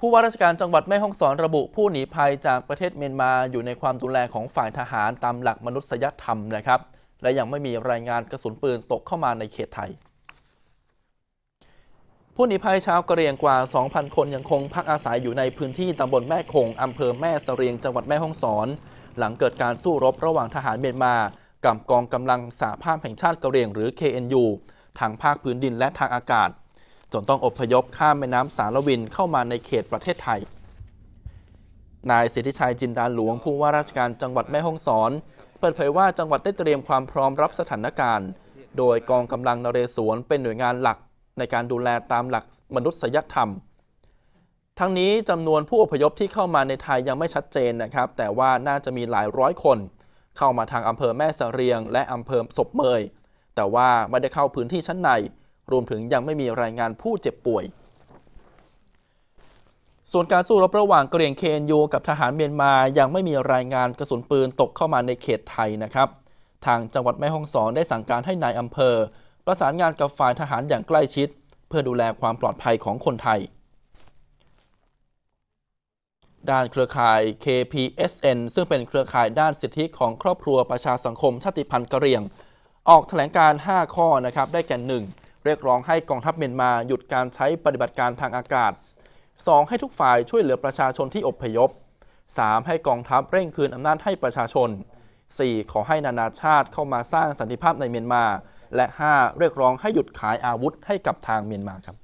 ผู้ว่าราชการจังหวัดแม่ฮ่องสอนระบุผู้หนีภัยจากประเทศเมียนมาอยู่ในความดูแลของฝ่ายทหารตามหลักมนุษยธรรมนะครับและยังไม่มีรายงานกระสุนปืนตกเข้ามาในเขตไทย ผู้หนีภัยชาวกะเหรี่ยงกว่า 2,000 คนยังคงพักอาศัยอยู่ในพื้นที่ตำบลแม่คงอำเภอแม่สเรียงจังหวัดแม่ฮ่องสอน หลังเกิดการสู้รบระหว่างทหารเมียนมากับกองกำลังสหภาพแห่งชาติกะเหรี่ยงหรือ KNU ทางภาคพื้นดินและทางอากาศนต้องอพยพข้ามแม่น้ำสารวินเข้ามาในเขตประเทศไทย นายสิทธิชัยจินดาหลวงผู้ว่าราชการจังหวัดแม่ฮ่องสอน เปิดเผยว่าจังหวัดได้เตรียมความพร้อมรับสถานการณ์ โดยกองกำลังนเรศวรเป็นหน่วยงานหลักในการดูแลตามหลักมนุษยธรรม ทั้งนี้จำนวนผู้อพยพที่เข้ามาในไทยยังไม่ชัดเจนนะครับ แต่ว่าน่าจะมีหลายร้อยคน เข้ามาทางอำเภอแม่สะเรียงและอำเภอศพเมย แต่ว่าไม่ได้เข้าพื้นที่ชั้นในรวมถึงยังไม่มีรายงานผู้เจ็บป่วย ส่วนการสู้รบระหว่างเกรียงเคนยูกับทหาร เมียนมายังไม่มีรายงานกระสุนปืนตกเข้ามาในเขตไทยนะครับ ทางจังหวัดแม่ฮ่องสอนได้สั่งการให้นายอำเภอ ประสานงานกับฝ่ายทหารอย่างใกล้ชิด เพื่อดูแลความปลอดภัยของคนไทย ด้านเครือข่าย KPSN ซึ่งเป็นเครือข่ายด้านสิทธิของครอบครัวประชาสังคมชาติพันธุ์กะเหรี่ยง ออกแถลงการ 5 ข้อนะครับ ได้แก่ 1เรียกร้องให้กองทัพเมียนมา หยุดการใช้ปฏิบัติการทางอากาศ 2. ให้ทุกฝ่ายช่วยเหลือประชาชนที่อพยพ 3. ให้กองทัพเร่งคืนอำนาจให้ประชาชน 4. ขอให้นานาชาติเข้ามาสร้างสันติภาพในเมียนมา และ 5. เรียกร้องให้หยุดขายอาวุธให้กับทางเมียนมาครับ